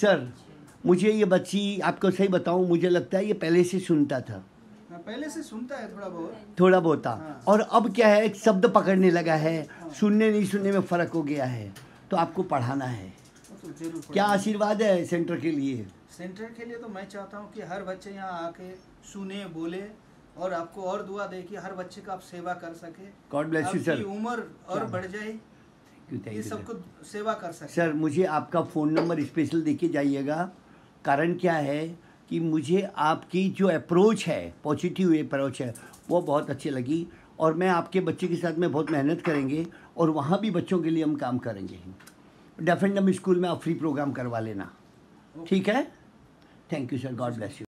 Sir मुझे ये बच्ची आपको सही बताऊं मुझे लगता है ये पहले से सुनता था हाँ, पहले से सुनता है थोड़ा बहुत थोड़ा बहुत हाँ। और अब क्या है एक शब्द पकड़ने लगा है हाँ। सुनने नहीं सुनने में फ़र्क हो गया है तो आपको पढ़ाना है तो क्या आशीर्वाद है सेंटर के लिए सेंटर के लिए तो मैं चाहता हूँ कि हर बच्चे यहाँ आके सुने बोले और आपको और दुआ दे कि हर बच्चे का आप सेवा कर सके गॉड ब्लेस यू सर उम्र और बढ़ जाए ये सबको सेवा कर सकते सर मुझे आपका फ़ोन नंबर स्पेशल देके जाइएगा कारण क्या है कि मुझे आपकी जो अप्रोच है पॉजिटिव अप्रोच है वो बहुत अच्छी लगी और मैं आपके बच्चे के साथ में बहुत मेहनत करेंगे और वहाँ भी बच्चों के लिए हम काम करेंगे डेफेंडम हम स्कूल में आप फ्री प्रोग्राम करवा लेना ठीक है thank you sir God bless you